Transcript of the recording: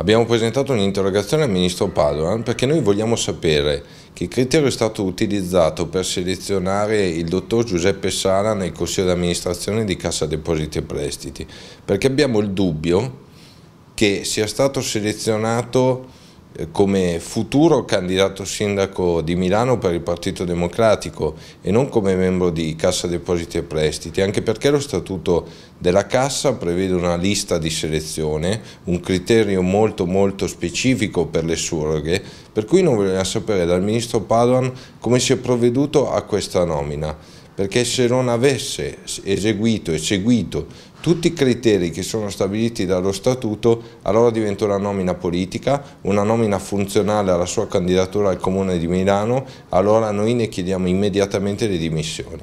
Abbiamo presentato un'interrogazione al Ministro Padoan perché noi vogliamo sapere che criterio è stato utilizzato per selezionare il dottor Giuseppe Sala nel Consiglio di Amministrazione di Cassa Depositi e Prestiti, perché abbiamo il dubbio che sia stato selezionato eh, come futuro candidato sindaco di Milano per il Partito Democratico e non come membro di Cassa Depositi e Prestiti, anche perché lo statuto della Cassa prevede una lista di selezione, un criterio molto molto specifico per le surroghe, per cui non vogliamo sapere dal Ministro Padoan come si è provveduto a questa nomina perché se non avesse eseguito e seguito tutti i criteri che sono stabiliti dallo statuto, allora diventa una nomina politica, una nomina funzionale alla sua candidatura al Comune di Milano, allora noi ne chiediamo immediatamente le dimissioni.